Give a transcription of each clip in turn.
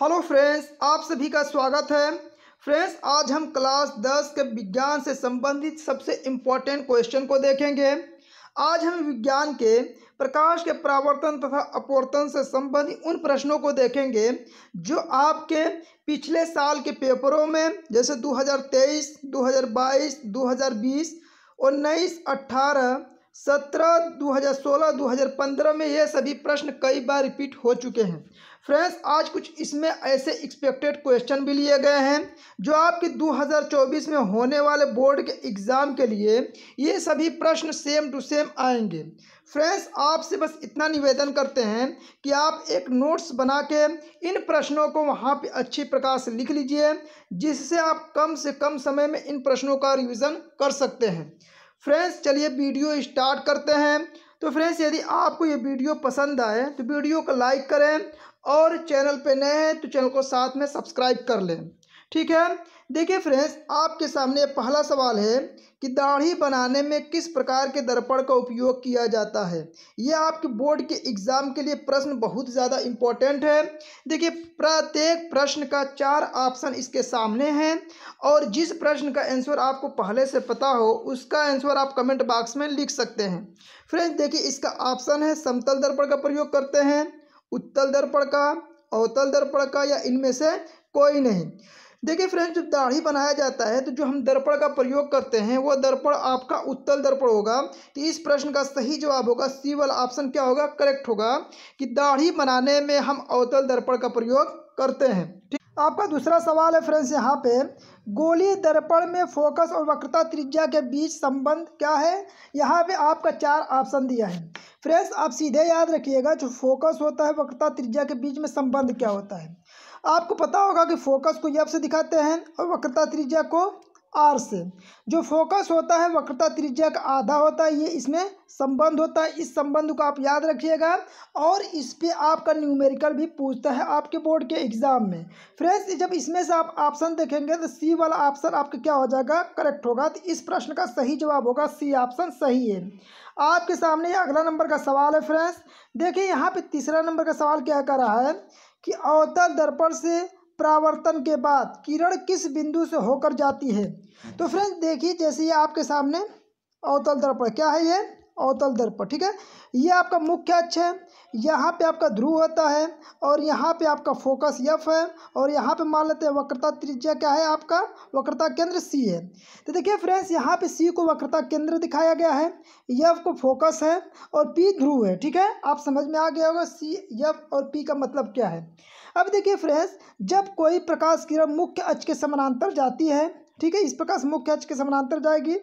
hello friends आप सभी का स्वागत है फ्रेंड्स आज हम क्लास दस के विज्ञान से संबंधित सबसे इम्पोर्टेंट क्वेश्चन को देखेंगे आज हम विज्ञान के प्रकाश के प्रावर्तन तथा अपवर्तन से संबंधित उन प्रश्नों को देखेंगे जो आपके पिछले साल के पेपरों में जैसे 2023, 2022, 2020, उन्नीस अट्ठारह सत्रह दो हज़ार सोलह दो हज़ार पंद्रह में ये सभी प्रश्न कई बार रिपीट हो चुके हैं फ्रेंड्स आज कुछ इसमें ऐसे एक्सपेक्टेड क्वेश्चन भी लिए गए हैं जो आपके 2024 में होने वाले बोर्ड के एग्ज़ाम के लिए ये सभी प्रश्न सेम टू सेम आएंगे फ्रेंड्स आपसे बस इतना निवेदन करते हैं कि आप एक नोट्स बना के इन प्रश्नों को वहाँ पे अच्छी प्रकार से लिख लीजिए जिससे आप कम से कम समय में इन प्रश्नों का रिविज़न कर सकते हैं फ्रेंड्स चलिए वीडियो स्टार्ट करते हैं तो फ्रेंड्स यदि आपको ये वीडियो पसंद आए तो वीडियो को लाइक करें और चैनल पे नए हैं तो चैनल को साथ में सब्सक्राइब कर लें ठीक है देखिए फ्रेंड्स आपके सामने पहला सवाल है कि दाढ़ी बनाने में किस प्रकार के दर्पण का उपयोग किया जाता है यह आपके बोर्ड के एग्ज़ाम के लिए प्रश्न बहुत ज़्यादा इम्पोर्टेंट है देखिए प्रत्येक प्रश्न का चार ऑप्शन इसके सामने हैं और जिस प्रश्न का आंसर आपको पहले से पता हो उसका आंसर आप कमेंट बॉक्स में लिख सकते हैं फ्रेंड्स देखिए इसका ऑप्शन है समतल दर्पण का प्रयोग करते हैं उत्तल दर्पण का अवतल दर्पण का या इनमें से कोई नहीं देखिए फ्रेंड्स जब दाढ़ी बनाया जाता है तो जो हम दर्पण का प्रयोग करते हैं वो दर्पण आपका उत्तल दर्पण होगा तो इस प्रश्न का सही जवाब होगा सी वाला ऑप्शन क्या होगा करेक्ट होगा कि दाढ़ी बनाने में हम अवतल दर्पण का प्रयोग करते हैं ठीक आपका दूसरा सवाल है फ्रेंड्स यहाँ पे गोली दर्पण में फोकस और वक्रता त्रिज्या के बीच संबंध क्या है यहाँ पे आपका चार ऑप्शन दिया है फ्रेंड्स आप सीधे याद रखिएगा जो फोकस होता है वक्रता त्रिज्या के बीच में संबंध क्या होता है आपको पता होगा कि फोकस को यब से दिखाते हैं और वक्रता त्रिज्या को आर से जो फोकस होता है वक्रता त्रिज्या का आधा होता है ये इसमें संबंध होता है इस संबंध को आप याद रखिएगा और इस पर आपका न्यूमेरिकल भी पूछता है आपके बोर्ड के एग्ज़ाम में फ्रेंड्स जब इसमें से आप ऑप्शन देखेंगे तो सी वाला ऑप्शन आपका क्या हो जाएगा करेक्ट होगा तो इस प्रश्न का सही जवाब होगा सी ऑप्शन सही है आपके सामने अगला नंबर का सवाल है फ्रेंड्स देखिए यहाँ पर तीसरा नंबर का सवाल क्या कर रहा है कि अवतल दर्पण से परावर्तन के बाद किरण किस बिंदु से होकर जाती है तो फ्रेंड्स देखिए जैसे ये आपके सामने अवतल दर्पण क्या है ये अवतल दर्पण ठीक है ये आपका मुख्य अक्ष है यहाँ पे आपका ध्रुव होता है और यहाँ पे आपका फोकस यफ है और यहाँ पे मान लेते हैं वक्रता त्रिज्या क्या है आपका वक्रता केंद्र सी है तो देखिए फ्रेंड्स यहाँ पे सी को वक्रता केंद्र दिखाया गया है यफ को फोकस है और पी ध्रुव है ठीक है आप समझ में आ गया होगा सी यफ और पी का मतलब क्या है अब देखिए फ्रेंड्स जब कोई प्रकाश किरण मुख्य अच के समानांतर जाती है ठीक है इस प्रकार से मुख्य अक्ष के समानांतर जाएगी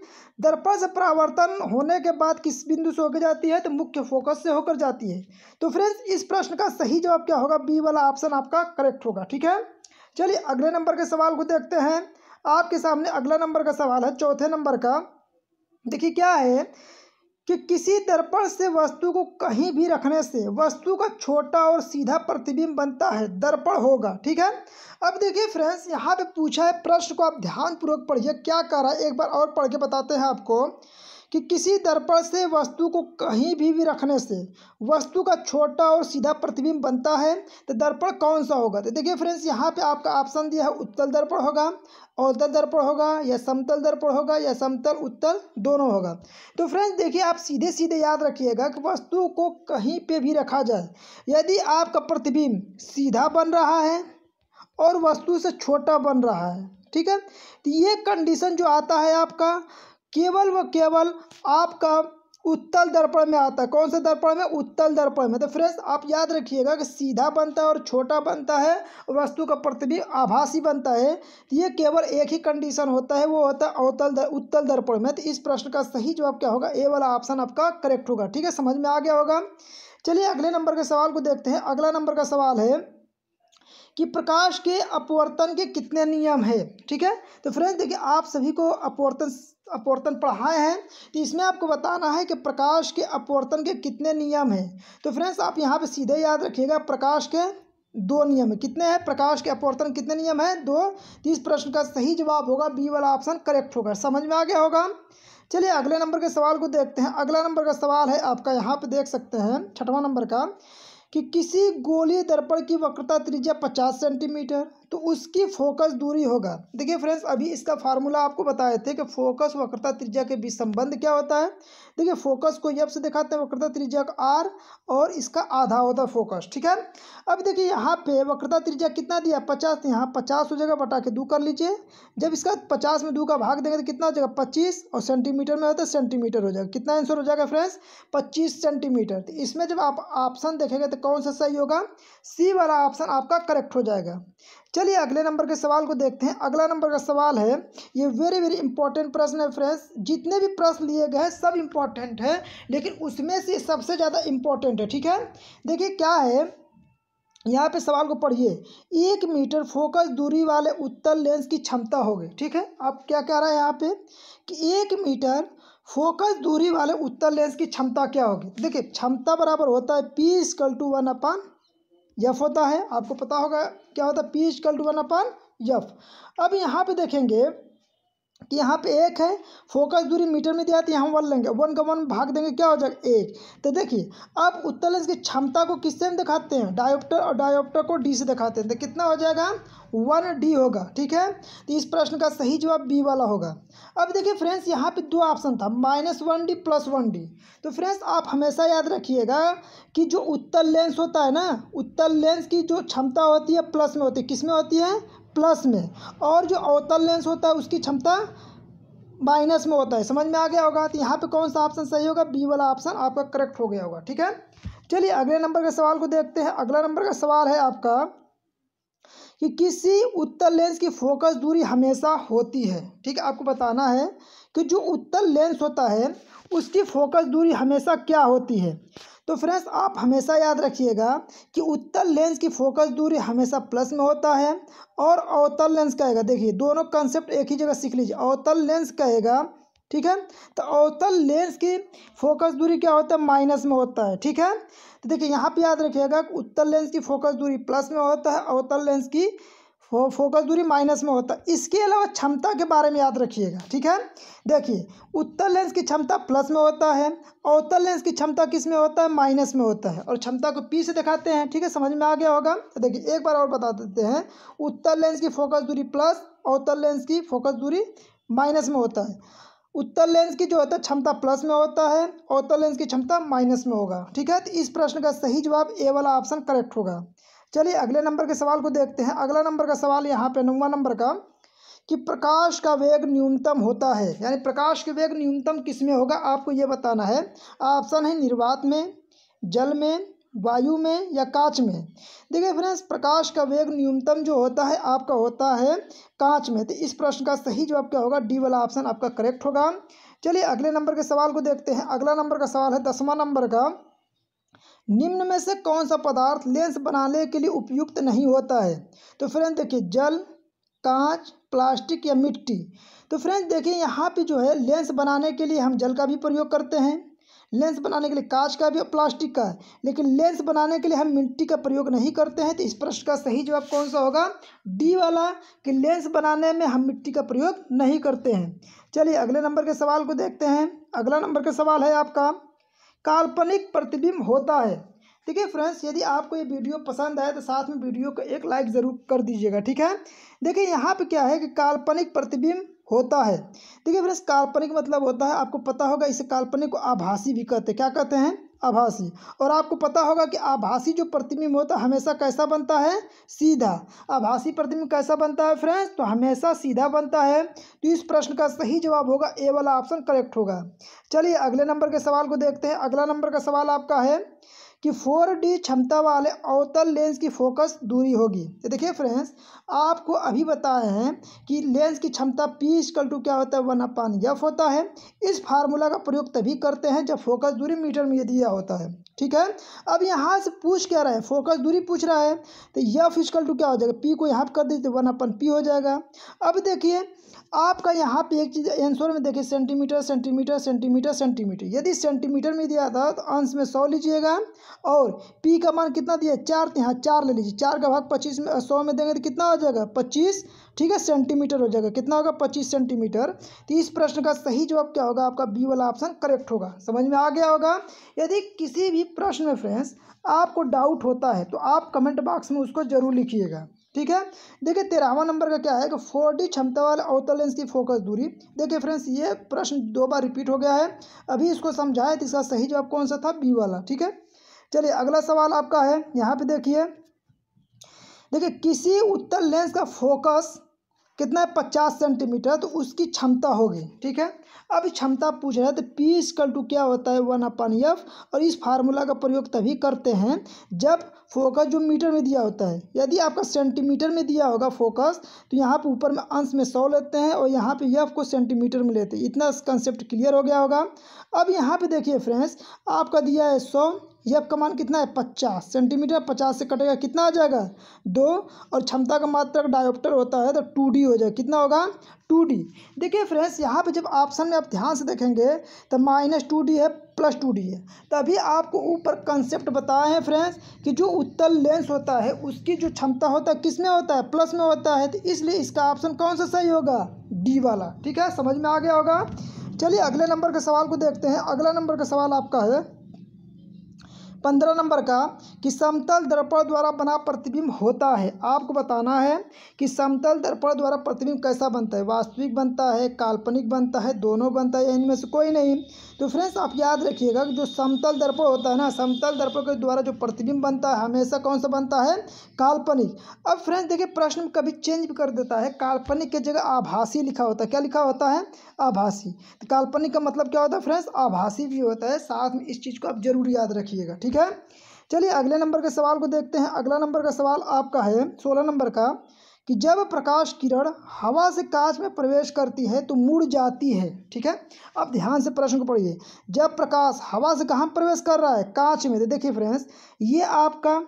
दर्पण से परावर्तन होने के बाद किस बिंदु से होकर जाती है तो मुख्य फोकस से होकर जाती है तो फ्रेंड्स इस प्रश्न का सही जवाब क्या होगा बी वाला ऑप्शन आपका करेक्ट होगा ठीक है चलिए अगले नंबर के सवाल को देखते हैं आपके सामने अगला नंबर का सवाल है चौथे नंबर का देखिए क्या है कि किसी दर्पण से वस्तु को कहीं भी रखने से वस्तु का छोटा और सीधा प्रतिबिंब बनता है दर्पण होगा ठीक है अब देखिए फ्रेंड्स यहाँ पे पूछा है प्रश्न को आप ध्यानपूर्वक पढ़िए क्या कर रहा है एक बार और पढ़ के बताते हैं आपको कि किसी दर्पण से वस्तु को कहीं भी भी रखने से वस्तु का छोटा और सीधा प्रतिबिंब बनता है तो दर्पण कौन सा होगा तो देखिए फ्रेंड्स यहाँ पे आपका ऑप्शन दिया है उत्तल दर्पण होगा अवतल दर्पण होगा या समतल दर्पण होगा या समतल उत्तल दोनों होगा तो फ्रेंड्स देखिए आप सीधे सीधे याद रखिएगा कि वस्तु को कहीं पर भी रखा जाए यदि आपका प्रतिबिंब सीधा बन रहा है और वस्तु से छोटा बन रहा है ठीक है तो ये कंडीशन जो आता है आपका केवल व केवल आपका उत्तल दर्पण में आता है कौन से दर्पण में उत्तल दर्पण में तो फ्रेंड्स आप याद रखिएगा कि सीधा बनता है और छोटा बनता है वस्तु का प्रतिबिंब आभासी बनता है ये केवल एक ही कंडीशन होता है वो होता है अवतल दर, उत्तल दर्पण में तो इस प्रश्न का सही जवाब क्या होगा ए वाला ऑप्शन आपका करेक्ट होगा ठीक है समझ में आ गया होगा चलिए अगले नंबर के सवाल को देखते हैं अगला नंबर का सवाल है कि प्रकाश के अपवर्तन के कितने नियम है ठीक है तो फ्रेंड्स देखिए आप सभी को अपवर्तन अपवर्तन पढ़ाए हैं तो इसमें आपको बताना है कि प्रकाश के अपवर्तन के कितने नियम हैं तो फ्रेंड्स आप यहाँ पे सीधे याद रखिएगा प्रकाश के दो नियम है कितने हैं प्रकाश के अपवर्तन कितने नियम हैं दो इस प्रश्न का सही जवाब होगा बी वाला ऑप्शन करेक्ट होगा समझ में आ गया होगा चलिए अगले नंबर के सवाल को देखते हैं अगला नंबर का सवाल है आपका यहाँ पे देख सकते हैं छठवां नंबर का कि किसी गोली दर्पण की वक्रता त्रिज्या पचास सेंटीमीटर तो उसकी फोकस दूरी होगा देखिए फ्रेंड्स अभी इसका फार्मूला आपको बताए थे कि फोकस वक्रता त्रिज्या के बीच संबंध क्या होता है देखिए फोकस को यब से दिखाते हैं वक्रता त्रिज्या का आर और इसका आधा होता है फोकस ठीक है अब देखिए यहाँ पे वक्रता त्रिज्या कितना दिया पचास यहाँ पचास हो जाएगा बटा के दो कर लीजिए जब इसका पचास में दो का भाग देगा तो कितना हो जाएगा पच्चीस और सेंटीमीटर में होता है सेंटीमीटर हो जाएगा कितना आंसर हो जाएगा फ्रेंड्स पच्चीस सेंटीमीटर तो इसमें जब आप ऑप्शन देखेंगे तो कौन सा सही होगा सी वाला ऑप्शन आपका करेक्ट हो जाएगा चलिए अगले नंबर के सवाल को देखते हैं अगला नंबर का सवाल है ये वेरी वेरी इंपॉर्टेंट प्रश्न है फ्रेंड्स जितने भी प्रश्न लिए गए हैं सब इम्पॉर्टेंट है लेकिन उसमें से सबसे ज़्यादा इम्पॉर्टेंट है ठीक है देखिए क्या है यहाँ पे सवाल को पढ़िए एक मीटर फोकस दूरी वाले उत्तर लेंस की क्षमता होगी ठीक है आप क्या कह रहा है यहाँ पे कि एक मीटर फोकस दूरी वाले उत्तर लेंस की क्षमता क्या होगी देखिए क्षमता बराबर होता है पी स्कल टू वन अपान यफ होता है आपको पता होगा क्या होता है पी कल टू वन अपन यफ अब यहाँ पे देखेंगे कि यहाँ पे एक है फोकस दूरी मीटर में दिया तो यहाँ वन लेंगे वन का वन भाग देंगे क्या हो जाएगा एक तो देखिए अब उत्तर लेंस की क्षमता को किससे हम दिखाते हैं डायोप्टर और डायोप्टर को डी से दिखाते हैं तो कितना हो जाएगा वन डी होगा ठीक है तो इस प्रश्न का सही जवाब बी वाला होगा अब देखिए फ्रेंड्स यहाँ पे दो ऑप्शन था minus one D plus one D तो फ्रेंड्स आप हमेशा याद रखिएगा कि जो उत्तर लेंस होता है ना उत्तर लेंस की जो क्षमता होती है प्लस में होती है किस में होती है प्लस में और जो अवतल लेंस होता है उसकी क्षमता माइनस में होता है समझ में आ गया होगा तो यहाँ पे कौन सा ऑप्शन सही होगा बी वाला ऑप्शन आपका करेक्ट हो गया होगा ठीक है चलिए अगले नंबर के सवाल को देखते हैं अगला नंबर का सवाल है आपका कि किसी उत्तर लेंस की फोकस दूरी हमेशा होती है ठीक है आपको बताना है कि जो उत्तर लेंस होता है उसकी फोकस दूरी हमेशा क्या होती है तो फ्रेंड्स आप हमेशा याद रखिएगा कि उत्तर लेंस की फोकस दूरी हमेशा प्लस में होता है और अवतल लेंस कहेगा देखिए दोनों कंसेप्ट एक ही जगह सीख लीजिए अवतल लेंस कहेगा ठीक है तो अवतल लेंस की फोकस दूरी क्या होता है माइनस में होता है ठीक है तो देखिए यहाँ पे याद रखिएगा उत्तर लेंस की फोकस दूरी प्लस में होता है अवतल लेंस की फो फोकस दूरी माइनस में होता है इसके अलावा क्षमता के बारे में याद रखिएगा ठीक है देखिए उत्तर लेंस की क्षमता प्लस में होता है और उत्तर लेंस की क्षमता किस में होता है माइनस में होता है और क्षमता को पी से दिखाते हैं ठीक है समझ में आ गया होगा देखिए एक बार और बता देते हैं उत्तर लेंस की फोकस दूरी प्लस और उत्तर लेंस की फोकस दूरी माइनस में होता है उत्तर लेंस की जो होता है क्षमता प्लस में होता है और उत्तर लेंस की क्षमता माइनस में होगा ठीक है तो इस प्रश्न का सही जवाब ए वाला ऑप्शन करेक्ट होगा चलिए अगले नंबर के सवाल को देखते हैं अगला नंबर का सवाल यहाँ पे नौवा नंबर का कि प्रकाश का वेग न्यूनतम होता है यानी प्रकाश के वेग न्यूनतम किस में होगा आपको ये बताना है ऑप्शन है निर्वात में जल में वायु में या कांच में देखिए फ्रेंड्स प्रकाश का वेग न्यूनतम जो होता है आपका होता है कांच में तो इस प्रश्न का सही जवाब क्या होगा डी वाला ऑप्शन आपका करेक्ट होगा चलिए अगले नंबर के सवाल को देखते हैं अगला नंबर का सवाल है दसवां नंबर का निम्न में से कौन सा पदार्थ लेंस बनाने के लिए उपयुक्त नहीं होता है तो फ्रेंड देखिए जल कांच प्लास्टिक या मिट्टी तो फ्रेंड देखिए यहाँ पे जो है लेंस बनाने के लिए हम जल का भी प्रयोग करते हैं लेंस बनाने के लिए कांच का भी और प्लास्टिक का लेकिन लेंस बनाने के लिए हम मिट्टी का प्रयोग नहीं करते हैं तो इस प्रश्न का सही जवाब कौन सा होगा डी वाला कि लेंस बनाने में हम मिट्टी का प्रयोग नहीं करते हैं चलिए अगले नंबर के सवाल को देखते हैं अगला नंबर का सवाल है आपका काल्पनिक प्रतिबिंब होता है ठीक है फ्रेंड्स यदि आपको ये वीडियो पसंद आए तो साथ में वीडियो को एक लाइक ज़रूर कर दीजिएगा ठीक है देखिए यहाँ पे क्या है कि काल्पनिक प्रतिबिंब होता है देखिए फ्रेंड्स काल्पनिक मतलब होता है आपको पता होगा इसे काल्पनिक को आभासी भी कहते हैं क्या कहते हैं आभासी और आपको पता होगा कि आभासी जो प्रतिबिंब होता है हमेशा कैसा बनता है सीधा आभासी प्रतिबिंब कैसा बनता है फ्रेंड्स तो हमेशा सीधा बनता है तो इस प्रश्न का सही जवाब होगा ए वाला ऑप्शन करेक्ट होगा चलिए अगले नंबर के सवाल को देखते हैं अगला नंबर का सवाल आपका है कि 4D क्षमता वाले अवतल लेंस की फोकस दूरी होगी तो देखिए फ्रेंड्स आपको अभी बताए हैं कि लेंस की क्षमता P इजकल टू क्या होता है वन अपान यफ होता है इस फार्मूला का प्रयोग तभी करते हैं जब फोकस दूरी मीटर में दिया होता है ठीक है अब यहाँ से पूछ क्या रहा है फोकस दूरी पूछ रहा है तो यफ इजकल टू क्या हो जाएगा पी को यहाँ पर कर दीजिए तो वन अपन पी हो जाएगा अब देखिए आपका यहाँ पे एक चीज़ आंसर में देखिए सेंटीमीटर सेंटीमीटर सेंटीमीटर सेंटीमीटर यदि सेंटीमीटर में दिया था तो अंश में सौ लीजिएगा और पी का मान कितना दिया चार तो यहाँ चार ले लीजिए चार का भाग पच्चीस में सौ में देंगे तो कितना हो जाएगा पच्चीस ठीक है सेंटीमीटर हो जाएगा कितना होगा पच्चीस सेंटीमीटर तो इस प्रश्न का सही जवाब क्या होगा आपका बी वाला ऑप्शन करेक्ट होगा समझ में आ गया होगा यदि किसी भी प्रश्न में फ्रेंड्स आपको डाउट होता है तो आप कमेंट बॉक्स में उसको जरूर लिखिएगा ठीक है देखिए तेरहवा नंबर का क्या है कि फोर डी क्षमता वाले अवतल लेंस की फोकस दूरी देखिए फ्रेंड्स ये प्रश्न दो बार रिपीट हो गया है अभी इसको समझाया तो इसका सही जवाब कौन सा था बी वाला ठीक है चलिए अगला सवाल आपका है यहाँ पे देखिए देखिए किसी उत्तर लेंस का फोकस कितना है पचास सेंटीमीटर तो उसकी क्षमता होगी ठीक है अब क्षमता पूछ रहा है तो पी स्कल टू क्या होता है वन अपन एफ और इस फार्मूला का प्रयोग तभी करते हैं जब फोकस जो मीटर में दिया होता है यदि आपका सेंटीमीटर में दिया होगा फोकस तो यहाँ पे ऊपर में अंश में सौ लेते हैं और यहाँ पे यफ़ को सेंटीमीटर में लेते हैं इतना कंसेप्ट क्लियर हो गया होगा अब यहाँ पे देखिए फ्रेंड्स आपका दिया है सौ ये आपका मान कितना है पचास सेंटीमीटर पचास से कटेगा कितना आ जाएगा दो और क्षमता का मात्र डायोप्टर होता है तो टू डी हो जाएगा कितना होगा टू डी देखिए फ्रेंड्स यहाँ पे जब ऑप्शन में आप ध्यान से देखेंगे तो माइनस टू डी है प्लस टू डी है तभी आपको ऊपर कंसेप्ट बताए हैं फ्रेंड्स कि जो उत्तल लेंस होता है उसकी जो क्षमता होता है किस में होता है प्लस में होता है तो इसलिए इसका ऑप्शन कौन सा सही होगा डी वाला ठीक है समझ में आ गया होगा चलिए अगले नंबर के सवाल को देखते हैं अगला नंबर का सवाल आपका है पंद्रह नंबर का कि समतल दर्पण द्वारा बना प्रतिबिंब होता है आपको बताना है कि समतल दर्पण द्वारा प्रतिबिंब कैसा बनता है वास्तविक बनता है काल्पनिक बनता है दोनों बनता है इनमें से कोई नहीं तो फ्रेंड्स आप याद रखिएगा कि जो समतल दर्पण होता है ना समतल दर्पण के द्वारा जो प्रतिबिंब बनता है हमेशा कौन सा बनता है काल्पनिक अब फ्रेंड्स देखिए प्रश्न कभी चेंज कर देता है काल्पनिक की जगह आभासी लिखा होता है क्या लिखा होता है आभासी तो काल्पनिक का मतलब क्या होता है फ्रेंड्स आभासी भी होता है साथ में इस चीज़ को आप जरूर याद रखिएगा ठीक ठीक है चलिए अगले नंबर के सवाल को देखते हैं अगला नंबर का सवाल आपका है सोलह नंबर का कि जब प्रकाश किरण हवा से कांच में प्रवेश करती है तो मुड़ जाती है ठीक है अब ध्यान से प्रश्न को पढ़िए जब प्रकाश हवा से कहाँ प्रवेश कर रहा है कांच में तो देखिए फ्रेंड्स ये आपका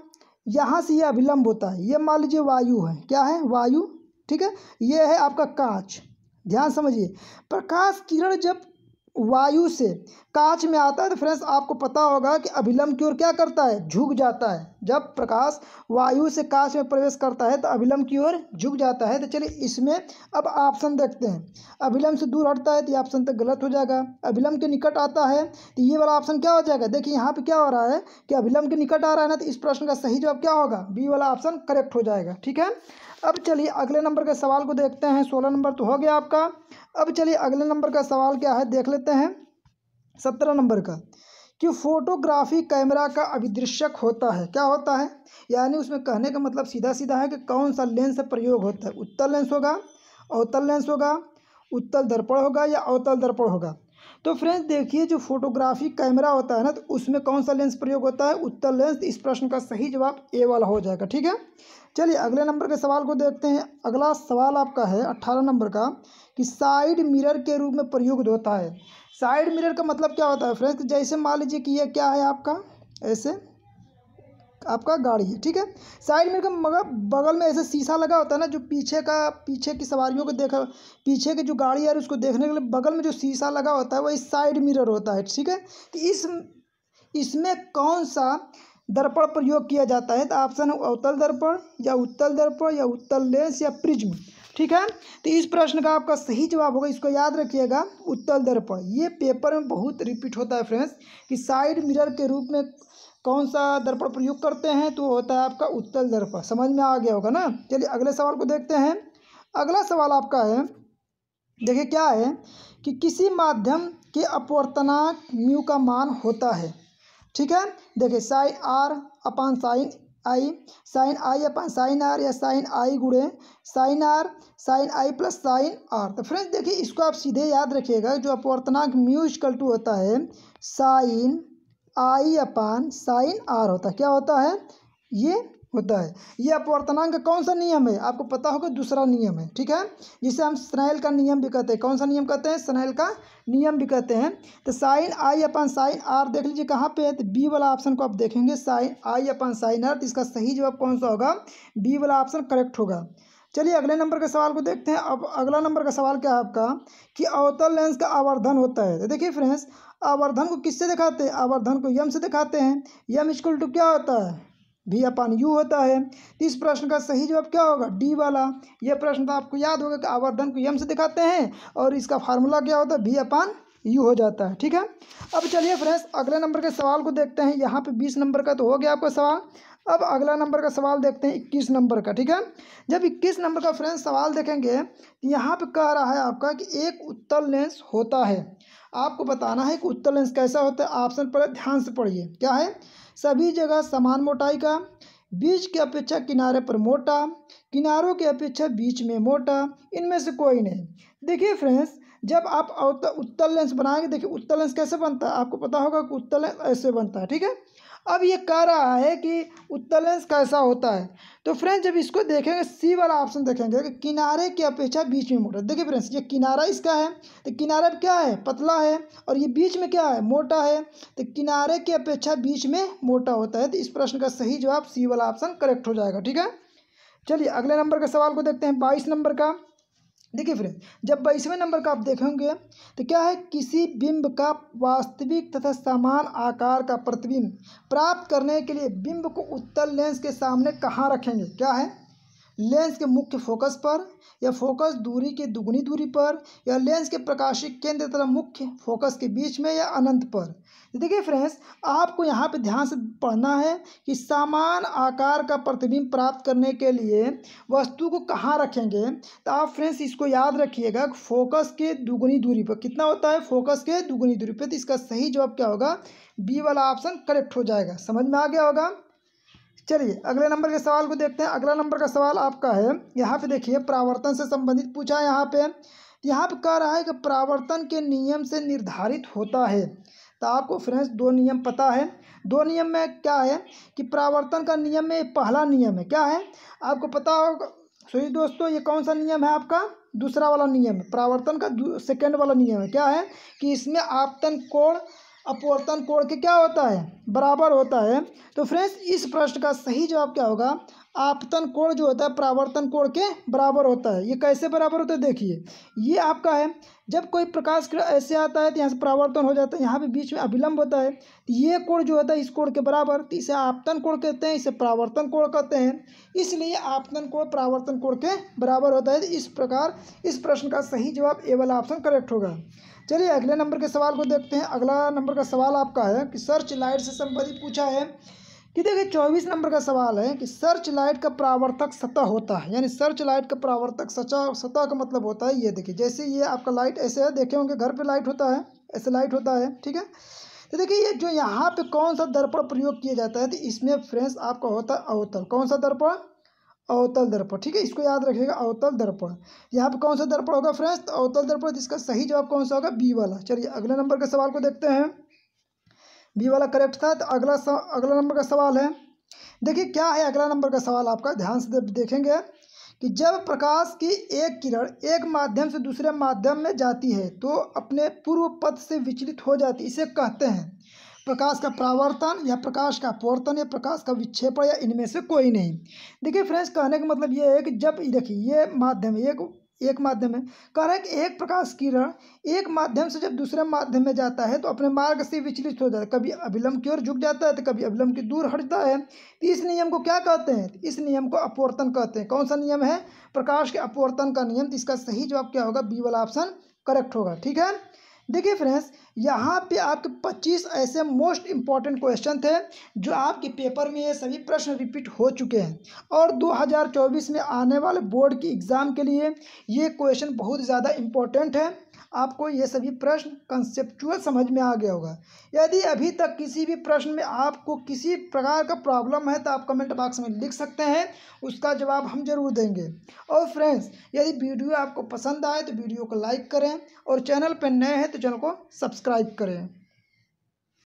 यहाँ से ये यह अभिलंब होता है ये मान लीजिए वायु है क्या है वायु ठीक है ये है आपका कांच ध्यान समझिए प्रकाश किरण जब वायु से कांच में आता है तो फ्रेंड्स आपको पता होगा कि अभिलंब की ओर क्या करता है झुक जाता है जब प्रकाश वायु से कांच में प्रवेश करता है तो अभिलंब की ओर झुक जाता है तो चलिए इसमें अब ऑप्शन देखते हैं अभिलंब से दूर हटता है तो ये ऑप्शन तो गलत हो जाएगा अभिलंब के निकट आता है तो ये वाला ऑप्शन क्या हो जाएगा देखिए यहाँ पर क्या हो रहा है कि अभिलंब के निकट आ रहा है ना तो इस प्रश्न का सही जवाब क्या होगा बी वाला ऑप्शन करेक्ट हो जाएगा ठीक है अब चलिए अगले नंबर के सवाल को देखते हैं सोलह नंबर तो हो गया आपका अब चलिए अगले नंबर का सवाल क्या है देख लेते हैं सत्रह नंबर का कि फोटोग्राफी कैमरा का अभिदृश्यक होता है क्या होता है यानी उसमें कहने का मतलब सीधा सीधा है कि कौन सा लेंस प्रयोग होता है उत्तल लेंस होगा अवतल लेंस होगा उत्तल दर्पण होगा या अवतल दर्पण होगा तो फ्रेंड्स देखिए जो फोटोग्राफी कैमरा होता है ना तो उसमें कौन सा लेंस प्रयोग होता है उत्तर लेंस तो इस प्रश्न का सही जवाब ए वाला हो जाएगा ठीक है चलिए अगले नंबर के सवाल को देखते हैं अगला सवाल आपका है अट्ठारह नंबर का कि साइड मिरर के रूप में प्रयुक्त होता है साइड मिरर का मतलब क्या होता है फ्रेंड्स जैसे मान लीजिए कि यह क्या है आपका ऐसे आपका गाड़ी है ठीक है साइड में मगर बगल में ऐसे शीशा लगा होता है ना जो पीछे का पीछे की सवारियों को देखा पीछे की जो गाड़ी है उसको देखने के लिए बगल में जो शीशा लगा होता है वही साइड मिरर होता है ठीक है तो इस इसमें कौन सा दर्पण प्रयोग किया जाता है तो ऑप्शन है अवतल दर्पण या उत्तल दर्पण या उत्तल लेंस या प्रिज्म ठीक है तो इस प्रश्न का आपका सही जवाब होगा इसको याद रखिएगा उत्तल दर्पण ये पेपर में बहुत रिपीट होता है फ्रेंड्स कि साइड मिरर के रूप में कौन सा दर्पण प्रयोग करते हैं तो होता है आपका उत्तल दर्पण समझ में आ गया होगा ना चलिए अगले सवाल को देखते हैं अगला सवाल आपका है देखिए क्या है कि किसी माध्यम के अपवर्तनांक म्यू का मान होता है ठीक है देखिए sine r upon sine i sine i upon sine r या साइन आई गुड़े sine r sine i plus sine r तो फ्रेंड्स देखिए इसको आप सीधे याद रखिएगा जो अपवर्तनांक म्यू इक्वल टू होता है sine i upon sine r होता है क्या होता है ये होता है ये अपवर्तनांक का कौन सा नियम है आपको पता होगा दूसरा नियम है ठीक है जिसे हम स्नैल का नियम भी कहते हैं कौन सा नियम कहते हैं स्नैल का नियम भी कहते हैं तो sine i upon sine r देख लीजिए कहाँ पे है तो बी वाला ऑप्शन को आप देखेंगे sine i upon sine r तो इसका सही जवाब कौन सा होगा बी वाला ऑप्शन करेक्ट होगा चलिए अगले नंबर के सवाल को देखते हैं अब अगला नंबर का सवाल क्या है आपका कि अवतल लेंस का आवर्धन होता है तो देखिए फ्रेंड्स आवर्धन को किससे दिखाते हैं आवर्धन को यम से दिखाते हैं यम स्कूल टू क्या होता है भी अपन यू होता है तो इस प्रश्न का सही जवाब क्या होगा डी वाला यह प्रश्न तो आपको याद होगा कि आवर्धन को यम से दिखाते हैं और इसका फार्मूला क्या होता है भी अपान यू हो जाता है ठीक है अब चलिए फ्रेंड्स अगले नंबर के सवाल को देखते हैं यहाँ पे बीस नंबर का तो हो गया आपका सवाल अब अगला नंबर का सवाल देखते हैं इक्कीस नंबर का ठीक है जब इक्कीस नंबर का फ्रेंड्स सवाल देखेंगे तो यहाँ पे कह रहा है आपका कि एक उत्तल लेंस होता है आपको बताना है कि उत्तल लेंस कैसा होता है ऑप्शन पर ध्यान से पढ़िए क्या है सभी जगह समान मोटाई का बीच की अपेक्षा किनारे पर मोटा किनारों की अपेक्षा बीच में मोटा इनमें से कोई नहीं देखिए फ्रेंड्स जब आप उत्तर लेंस बनाएंगे देखिए उत्तर लेंस कैसे बनता है आपको पता होगा कि उत्तर लेंस ऐसे बनता है ठीक है अब ये कह रहा है कि उत्तर लेंस कैसा होता है तो फ्रेंड्स जब इसको देखेंगे सी वाला ऑप्शन देखेंगे कि किनारे की अपेक्षा बीच में मोटा देखिए फ्रेंड्स ये किनारा इसका है तो किनारा क्या है पतला है और ये बीच में क्या है मोटा है तो किनारे की अपेक्षा बीच में मोटा होता है तो इस प्रश्न का सही जवाब सी वाला ऑप्शन करेक्ट हो जाएगा ठीक है चलिए अगले नंबर के सवाल को देखते हैं बाईस नंबर का देखिए फ्रेंड जब बाईसवें नंबर का आप देखेंगे तो क्या है किसी बिंब का वास्तविक तथा समान आकार का प्रतिबिंब प्राप्त करने के लिए बिंब को उत्तल लेंस के सामने कहाँ रखेंगे क्या है लेंस के मुख्य फोकस पर या फोकस दूरी के दुगुनी दूरी पर या लेंस के प्रकाशिक केंद्र तथा मुख्य फोकस के बीच में या अनंत पर तो देखिए फ्रेंड्स आपको यहाँ पे ध्यान से पढ़ना है कि समान आकार का प्रतिबिंब प्राप्त करने के लिए वस्तु को कहाँ रखेंगे तो आप फ्रेंड्स इसको याद रखिएगा फोकस के दुगुनी दूरी पर कितना होता है फोकस के दुगुनी दूरी पर तो इसका सही जवाब क्या होगा बी वाला ऑप्शन करेक्ट हो जाएगा समझ में आ गया होगा चलिए अगले नंबर के सवाल को देखते हैं अगला नंबर का सवाल आपका है यहाँ पे देखिए प्रावर्तन से संबंधित पूछा है यहाँ पे यहाँ पे कह रहा है कि प्रावर्तन के नियम से निर्धारित होता है तो आपको फ्रेंड्स दो नियम पता है दो नियम में क्या है कि प्रावर्तन का नियम में पहला नियम है क्या है आपको पता होगा सोई दोस्तों ये कौन सा नियम है आपका दूसरा वाला नियम है प्रावर्तन का सेकेंड वाला नियम है क्या है कि इसमें आपतन कोण अपवर्तन कोण के क्या होता है बराबर होता है तो फ्रेंड्स इस प्रश्न का सही जवाब क्या होगा आपतन कोण जो होता है परावर्तन कोण के बराबर होता है ये कैसे बराबर होता है देखिए ये आपका है जब कोई प्रकाश किरण ऐसे आता है तो यहाँ से परावर्तन हो जाता है यहाँ पे बीच में अभिलंब होता है तो ये कोण जो होता है इस कोण के बराबर तो इसे आपतन कोण कहते हैं इसे परावर्तन कोण कहते हैं इसलिए आपतन कोण परावर्तन कोण के बराबर होता है इस प्रकार इस प्रश्न का सही जवाब ए वाला ऑप्शन करेक्ट होगा चलिए अगले नंबर के सवाल को देखते हैं अगला नंबर का सवाल आपका है कि सर्च लाइट से संबंधित पूछा है कि देखिए चौबीस नंबर का सवाल है कि सर्च लाइट का प्रावर्तक सतह होता है यानी सर्च लाइट का प्रावर्तक सचा सतह का मतलब होता है ये देखिए जैसे ये आपका लाइट ऐसे है देखे होंगे घर पे लाइट होता है ऐसे लाइट होता है ठीक है तो देखिए ये जो यहाँ पे कौन सा दर्पण प्रयोग किया जाता है तो इसमें फ्रेंड्स आपका होता है अवतल कौन सा दर्पण अवतल दर्पण ठीक है इसको याद रखिएगा अवतल दर्पण यहाँ पे कौन सा दर्पण होगा फ्रेंड्स तो अवतल दर्पण इसका सही जवाब कौन सा होगा बी वाला चलिए अगले नंबर के सवाल को देखते हैं बी वाला करेक्ट था तो अगला अगला नंबर का सवाल है देखिए क्या है अगला नंबर का सवाल आपका ध्यान से देखेंगे कि जब प्रकाश की एक किरण एक माध्यम से दूसरे माध्यम में जाती है तो अपने पूर्व पथ से विचलित हो जाती इसे कहते हैं प्रकाश का प्रावर्तन या प्रकाश का अपवर्तन या प्रकाश का विक्षेपण या इनमें से कोई नहीं देखिए फ्रेंड्स कहने का मतलब ये है कि जब देखिए ये माध्यम एक एक माध्यम है कह रहे हैं कि एक प्रकाश किरण एक माध्यम से जब दूसरे माध्यम में जाता है तो अपने मार्ग से विचलित हो जाता है कभी अभिलंब की ओर झुक जाता है तो कभी अभिलंब की दूर हटता है तो इस नियम को क्या कहते हैं तो इस नियम को अपवर्तन कहते हैं कौन सा नियम है प्रकाश के अपवर्तन का नियम तो इसका सही जवाब क्या होगा बी वाला ऑप्शन करेक्ट होगा ठीक है देखिए फ्रेंड्स यहाँ पे आपके 25 ऐसे मोस्ट इम्पॉर्टेंट क्वेश्चन थे जो आपके पेपर में ये सभी प्रश्न रिपीट हो चुके हैं और 2024 में आने वाले बोर्ड की एग्ज़ाम के लिए ये क्वेश्चन बहुत ज़्यादा इम्पोर्टेंट है आपको ये सभी प्रश्न कंसेप्चुअल समझ में आ गया होगा यदि अभी तक किसी भी प्रश्न में आपको किसी प्रकार का प्रॉब्लम है तो आप कमेंट बॉक्स में लिख सकते हैं उसका जवाब हम जरूर देंगे और फ्रेंड्स यदि वीडियो आपको पसंद आए तो वीडियो को लाइक करें और चैनल पर नए हैं तो चैनल को सब्सक्राइब करें